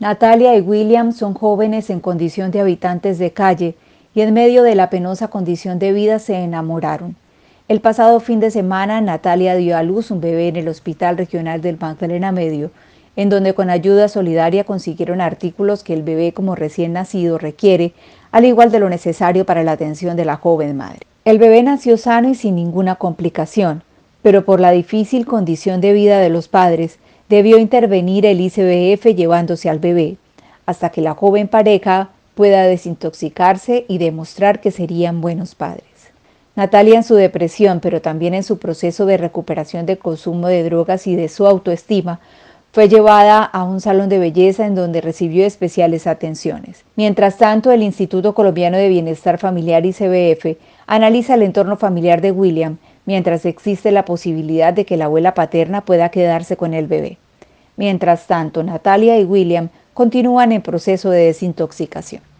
Natalia y William son jóvenes en condición de habitantes de calle y en medio de la penosa condición de vida se enamoraron. El pasado fin de semana Natalia dio a luz un bebé en el Hospital Regional del Magdalena Medio, en donde con ayuda solidaria consiguieron artículos que el bebé como recién nacido requiere, al igual de lo necesario para la atención de la joven madre. El bebé nació sano y sin ninguna complicación pero por la difícil condición de vida de los padres, debió intervenir el ICBF llevándose al bebé, hasta que la joven pareja pueda desintoxicarse y demostrar que serían buenos padres. Natalia en su depresión, pero también en su proceso de recuperación de consumo de drogas y de su autoestima, fue llevada a un salón de belleza en donde recibió especiales atenciones. Mientras tanto, el Instituto Colombiano de Bienestar Familiar ICBF analiza el entorno familiar de William mientras existe la posibilidad de que la abuela paterna pueda quedarse con el bebé. Mientras tanto, Natalia y William continúan en proceso de desintoxicación.